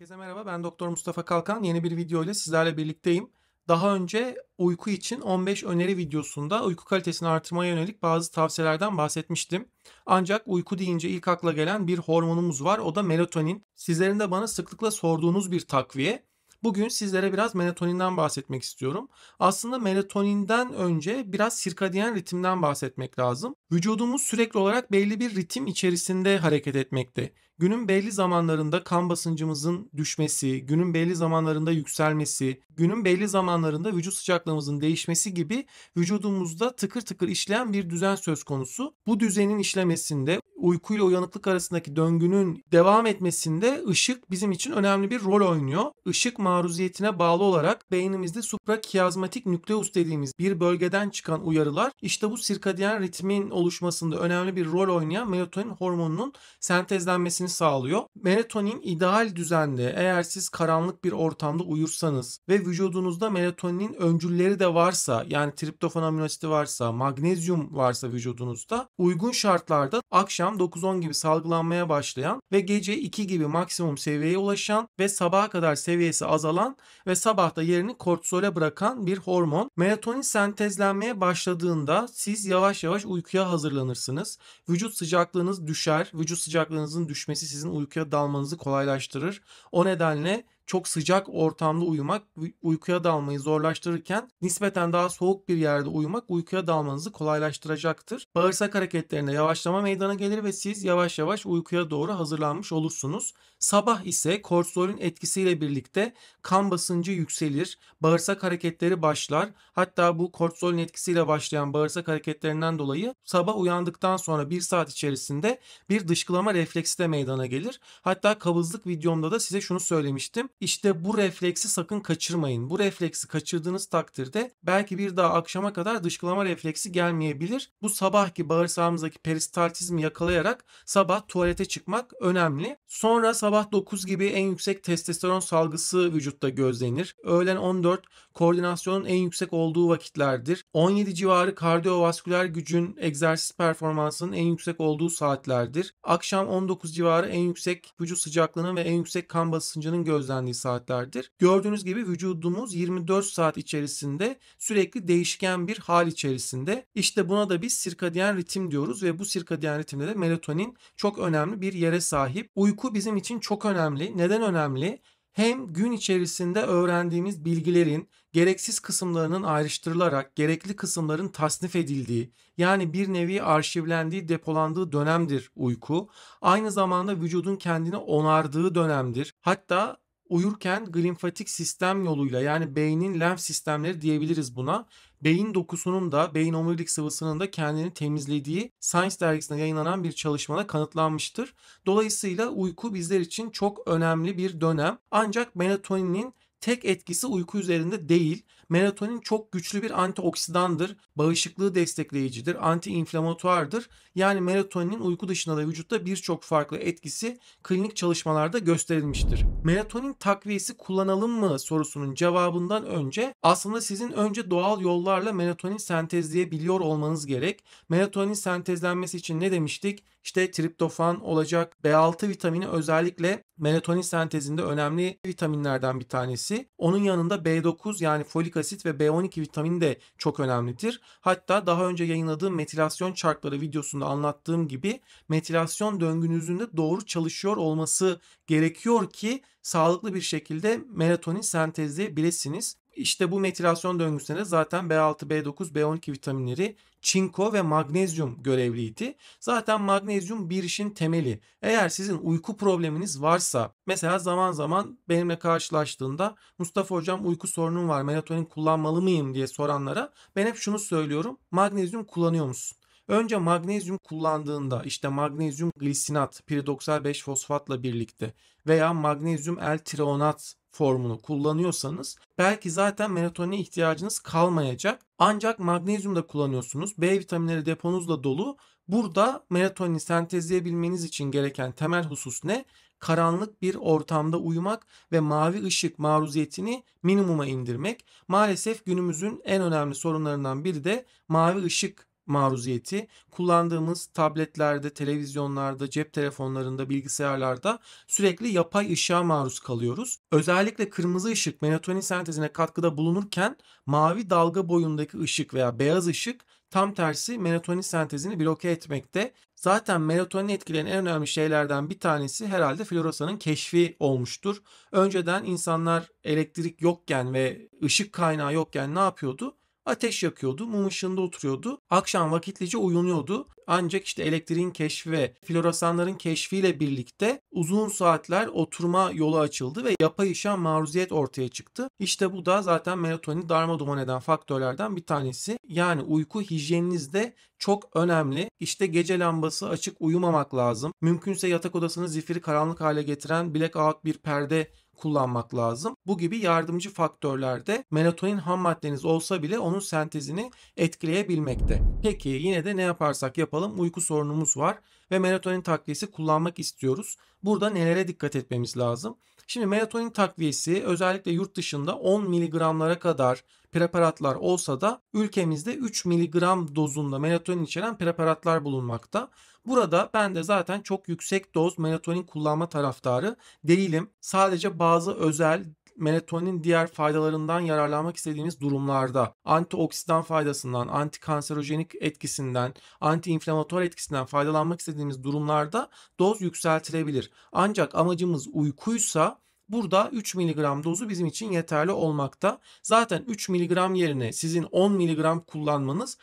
Herkese merhaba ben Doktor Mustafa Kalkan yeni bir video ile sizlerle birlikteyim. Daha önce uyku için 15 öneri videosunda uyku kalitesini artırmaya yönelik bazı tavsiyelerden bahsetmiştim. Ancak uyku deyince ilk akla gelen bir hormonumuz var o da melatonin. Sizlerin de bana sıklıkla sorduğunuz bir takviye. Bugün sizlere biraz melatoninden bahsetmek istiyorum. Aslında melatoninden önce biraz sirkadiyen ritimden bahsetmek lazım. Vücudumuz sürekli olarak belli bir ritim içerisinde hareket etmekte. Günün belli zamanlarında kan basıncımızın düşmesi, günün belli zamanlarında yükselmesi, günün belli zamanlarında vücut sıcaklığımızın değişmesi gibi vücudumuzda tıkır tıkır işleyen bir düzen söz konusu. Bu düzenin işlemesinde uykuyla uyanıklık arasındaki döngünün devam etmesinde ışık bizim için önemli bir rol oynuyor. Işık maruziyetine bağlı olarak beynimizde suprakiyazmatik nükleus dediğimiz bir bölgeden çıkan uyarılar işte bu sirkadiyen ritmin oluşmasında önemli bir rol oynayan melatonin hormonunun sentezlenmesini sağlıyor. Melatonin ideal düzende eğer siz karanlık bir ortamda uyursanız ve vücudunuzda melatoninin öncülleri de varsa yani triptofan aminoasiti varsa, magnezyum varsa vücudunuzda uygun şartlarda akşam 9-10 gibi salgılanmaya başlayan ve gece 2 gibi maksimum seviyeye ulaşan ve sabaha kadar seviyesi azalan ve sabahta yerini kortizole bırakan bir hormon. Melatonin sentezlenmeye başladığında siz yavaş yavaş uykuya hazırlanırsınız. Vücut sıcaklığınız düşer. Vücut sıcaklığınızın düşmesi etmesi sizin uykuya dalmanızı kolaylaştırır. O nedenle çok sıcak ortamda uyumak uykuya dalmayı zorlaştırırken nispeten daha soğuk bir yerde uyumak uykuya dalmanızı kolaylaştıracaktır. Bağırsak hareketlerinde yavaşlama meydana gelir ve siz yavaş yavaş uykuya doğru hazırlanmış olursunuz. Sabah ise kortizolün etkisiyle birlikte kan basıncı yükselir, bağırsak hareketleri başlar. Hatta bu kortizolün etkisiyle başlayan bağırsak hareketlerinden dolayı sabah uyandıktan sonra bir saat içerisinde bir dışkılama refleksi de meydana gelir. Hatta kabızlık videomda da size şunu söylemiştim. İşte bu refleksi sakın kaçırmayın. Bu refleksi kaçırdığınız takdirde belki bir daha akşama kadar dışkılama refleksi gelmeyebilir. Bu sabahki bağırsağımızdaki peristaltizmi yakalayarak sabah tuvalete çıkmak önemli. Sonra sabah 9 gibi en yüksek testosteron salgısı vücutta gözlenir. Öğlen 14 koordinasyonun en yüksek olduğu vakitlerdir. 17 civarı kardiyovasküler gücün egzersiz performansının en yüksek olduğu saatlerdir. Akşam 19 civarı en yüksek vücut sıcaklığının ve en yüksek kan basıncının gözlenir etkilendiği saatlerdir. Gördüğünüz gibi vücudumuz 24 saat içerisinde sürekli değişken bir hal içerisinde. İşte buna da biz sirkadiyen ritim diyoruz ve bu sirkadiyen ritimde de melatonin çok önemli bir yere sahip. Uyku bizim için çok önemli. Neden önemli? hem gün içerisinde öğrendiğimiz bilgilerin gereksiz kısımlarının ayrıştırılarak gerekli kısımların tasnif edildiği yani bir nevi arşivlendiği depolandığı dönemdir uyku. Aynı zamanda vücudun kendini onardığı dönemdir. Hatta uyurken glimfatik sistem yoluyla yani beynin lenf sistemleri diyebiliriz buna. Beyin dokusunun da beyin omurilik sıvısının da kendini temizlediği Science dergisinde yayınlanan bir çalışmada kanıtlanmıştır. Dolayısıyla uyku bizler için çok önemli bir dönem. Ancak melatoninin tek etkisi uyku üzerinde değil. Melatonin çok güçlü bir antioksidandır, bağışıklığı destekleyicidir, antiinflamatuardır. Yani melatoninin uyku dışında da vücutta birçok farklı etkisi klinik çalışmalarda gösterilmiştir. Melatonin takviyesi kullanalım mı sorusunun cevabından önce aslında sizin önce doğal yollarla melatonin sentezleyebiliyor olmanız gerek. Melatonin sentezlenmesi için ne demiştik? İşte triptofan olacak, B6 vitamini özellikle melatonin sentezinde önemli vitaminlerden bir tanesi önemlisi. Onun yanında B9 yani folik asit ve B12 vitamini de çok önemlidir. Hatta daha önce yayınladığım metilasyon çarkları videosunda anlattığım gibi metilasyon döngünüzün de doğru çalışıyor olması gerekiyor ki sağlıklı bir şekilde melatonin sentezleyebilirsiniz. İşte bu metilasyon döngüsünde zaten B6, B9, B12 vitaminleri çinko ve magnezyum görevliydi. Zaten magnezyum bir işin temeli. Eğer sizin uyku probleminiz varsa mesela zaman zaman benimle karşılaştığında Mustafa hocam uyku sorunum var melatonin kullanmalı mıyım diye soranlara ben hep şunu söylüyorum magnezyum kullanıyor musun? Önce magnezyum kullandığında işte magnezyum glisinat piridoksal 5 fosfatla birlikte veya magnezyum l trionat formunu kullanıyorsanız belki zaten melatonine ihtiyacınız kalmayacak. Ancak magnezyum da kullanıyorsunuz. B vitaminleri deponuzla dolu. Burada melatonini sentezleyebilmeniz için gereken temel husus ne? Karanlık bir ortamda uyumak ve mavi ışık maruziyetini minimuma indirmek. Maalesef günümüzün en önemli sorunlarından biri de mavi ışık maruziyeti kullandığımız tabletlerde, televizyonlarda, cep telefonlarında, bilgisayarlarda sürekli yapay ışığa maruz kalıyoruz. Özellikle kırmızı ışık melatonin sentezine katkıda bulunurken mavi dalga boyundaki ışık veya beyaz ışık tam tersi melatonin sentezini bloke etmekte. Zaten melatonin etkileyen en önemli şeylerden bir tanesi herhalde floresanın keşfi olmuştur. Önceden insanlar elektrik yokken ve ışık kaynağı yokken ne yapıyordu? Ateş yakıyordu, mum ışığında oturuyordu. Akşam vakitlice uyunuyordu. Ancak işte elektriğin keşfi ve floresanların keşfiyle birlikte uzun saatler oturma yolu açıldı ve yapay ışığa maruziyet ortaya çıktı. İşte bu da zaten melatonin darma duman eden faktörlerden bir tanesi. Yani uyku hijyeninizde çok önemli. İşte gece lambası açık uyumamak lazım. Mümkünse yatak odasını zifiri karanlık hale getiren blackout bir perde kullanmak lazım. Bu gibi yardımcı faktörlerde melatonin ham maddeniz olsa bile onun sentezini etkileyebilmekte. Peki yine de ne yaparsak yapalım uyku sorunumuz var ve melatonin takviyesi kullanmak istiyoruz. Burada nelere dikkat etmemiz lazım? Şimdi melatonin takviyesi özellikle yurt dışında 10 miligramlara kadar preparatlar olsa da ülkemizde 3 miligram dozunda melatonin içeren preparatlar bulunmakta. Burada ben de zaten çok yüksek doz melatonin kullanma taraftarı değilim. Sadece bazı özel melatonin diğer faydalarından yararlanmak istediğimiz durumlarda antioksidan faydasından, antikanserojenik etkisinden, antiinflamatuar etkisinden faydalanmak istediğimiz durumlarda doz yükseltilebilir. Ancak amacımız uykuysa Burada 3 mg dozu bizim için yeterli olmakta. Zaten 3 mg yerine sizin 10 mg kullanmanız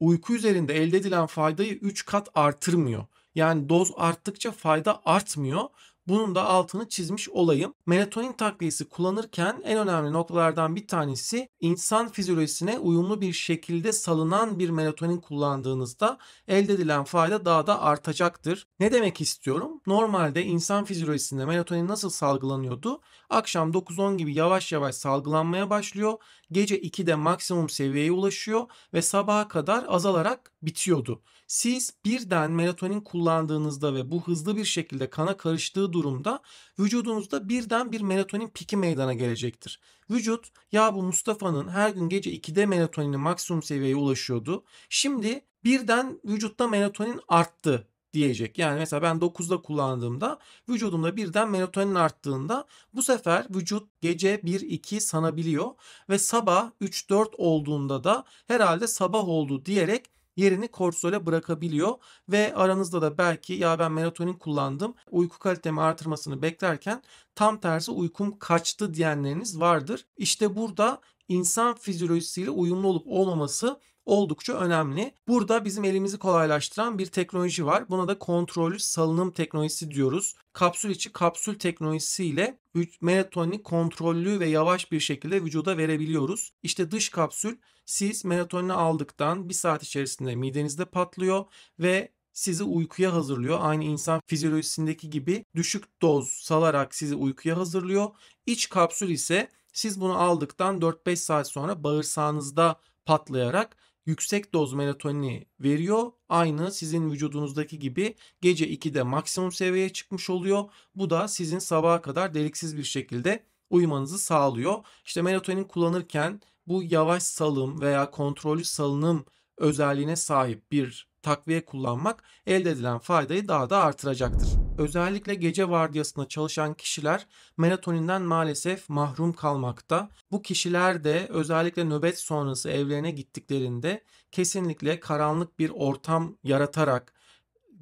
uyku üzerinde elde edilen faydayı 3 kat artırmıyor. Yani doz arttıkça fayda artmıyor. Bunun da altını çizmiş olayım. Melatonin takviyesi kullanırken en önemli noktalardan bir tanesi insan fizyolojisine uyumlu bir şekilde salınan bir melatonin kullandığınızda elde edilen fayda daha da artacaktır. Ne demek istiyorum? Normalde insan fizyolojisinde melatonin nasıl salgılanıyordu? Akşam 9-10 gibi yavaş yavaş salgılanmaya başlıyor Gece 2'de maksimum seviyeye ulaşıyor ve sabaha kadar azalarak bitiyordu. Siz birden melatonin kullandığınızda ve bu hızlı bir şekilde kana karıştığı durumda vücudunuzda birden bir melatonin piki meydana gelecektir. Vücut ya bu Mustafa'nın her gün gece 2'de melatonini maksimum seviyeye ulaşıyordu. Şimdi birden vücutta melatonin arttı diyecek. Yani mesela ben 9'da kullandığımda vücudumda birden melatonin arttığında bu sefer vücut gece 1-2 sanabiliyor ve sabah 3-4 olduğunda da herhalde sabah oldu diyerek yerini kortizole bırakabiliyor ve aranızda da belki ya ben melatonin kullandım uyku kalitemi artırmasını beklerken tam tersi uykum kaçtı diyenleriniz vardır. İşte burada insan fizyolojisiyle uyumlu olup olmaması oldukça önemli. Burada bizim elimizi kolaylaştıran bir teknoloji var. Buna da kontrollü salınım teknolojisi diyoruz. Kapsül içi kapsül teknolojisiyle melatonini kontrollü ve yavaş bir şekilde vücuda verebiliyoruz. İşte dış kapsül siz melatonini aldıktan bir saat içerisinde midenizde patlıyor ve sizi uykuya hazırlıyor. Aynı insan fizyolojisindeki gibi düşük doz salarak sizi uykuya hazırlıyor. İç kapsül ise siz bunu aldıktan 4-5 saat sonra bağırsağınızda patlayarak yüksek doz melatonini veriyor. Aynı sizin vücudunuzdaki gibi gece 2'de maksimum seviyeye çıkmış oluyor. Bu da sizin sabaha kadar deliksiz bir şekilde uyumanızı sağlıyor. İşte melatonin kullanırken bu yavaş salım veya kontrollü salınım özelliğine sahip bir takviye kullanmak elde edilen faydayı daha da artıracaktır. Özellikle gece vardiyasında çalışan kişiler melatoninden maalesef mahrum kalmakta. Bu kişiler de özellikle nöbet sonrası evlerine gittiklerinde kesinlikle karanlık bir ortam yaratarak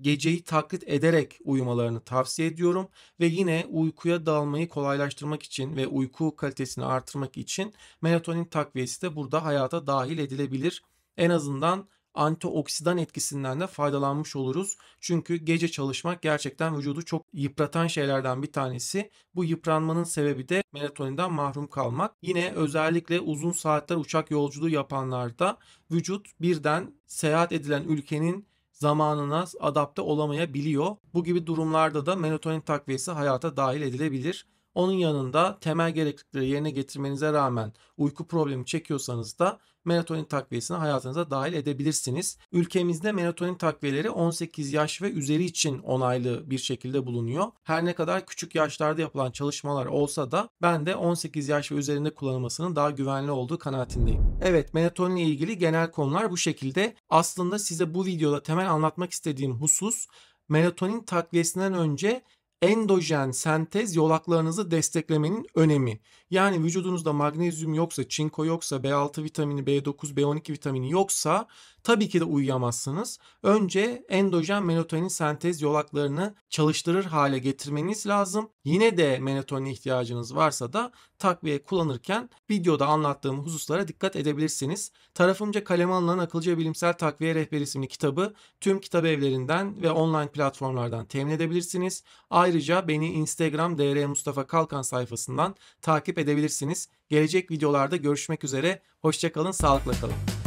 geceyi taklit ederek uyumalarını tavsiye ediyorum ve yine uykuya dalmayı kolaylaştırmak için ve uyku kalitesini artırmak için melatonin takviyesi de burada hayata dahil edilebilir. En azından antioksidan etkisinden de faydalanmış oluruz. Çünkü gece çalışmak gerçekten vücudu çok yıpratan şeylerden bir tanesi. Bu yıpranmanın sebebi de melatoninden mahrum kalmak. Yine özellikle uzun saatler uçak yolculuğu yapanlarda vücut birden seyahat edilen ülkenin zamanına adapte olamayabiliyor. Bu gibi durumlarda da melatonin takviyesi hayata dahil edilebilir. Onun yanında temel gereklilikleri yerine getirmenize rağmen uyku problemi çekiyorsanız da melatonin takviyesini hayatınıza dahil edebilirsiniz. Ülkemizde melatonin takviyeleri 18 yaş ve üzeri için onaylı bir şekilde bulunuyor. Her ne kadar küçük yaşlarda yapılan çalışmalar olsa da ben de 18 yaş ve üzerinde kullanılmasının daha güvenli olduğu kanaatindeyim. Evet melatonin ile ilgili genel konular bu şekilde. Aslında size bu videoda temel anlatmak istediğim husus melatonin takviyesinden önce endojen sentez yolaklarınızı desteklemenin önemi. Yani vücudunuzda magnezyum yoksa, çinko yoksa, B6 vitamini, B9, B12 vitamini yoksa Tabii ki de uyuyamazsınız. Önce endojen melatonin sentez yolaklarını çalıştırır hale getirmeniz lazım. Yine de melatonin ihtiyacınız varsa da takviye kullanırken videoda anlattığım hususlara dikkat edebilirsiniz. Tarafımca kaleme alınan Akılcı Bilimsel Takviye Rehberi isimli kitabı tüm kitap evlerinden ve online platformlardan temin edebilirsiniz. Ayrıca beni Instagram DR Mustafa Kalkan sayfasından takip edebilirsiniz. Gelecek videolarda görüşmek üzere. Hoşçakalın, sağlıkla kalın.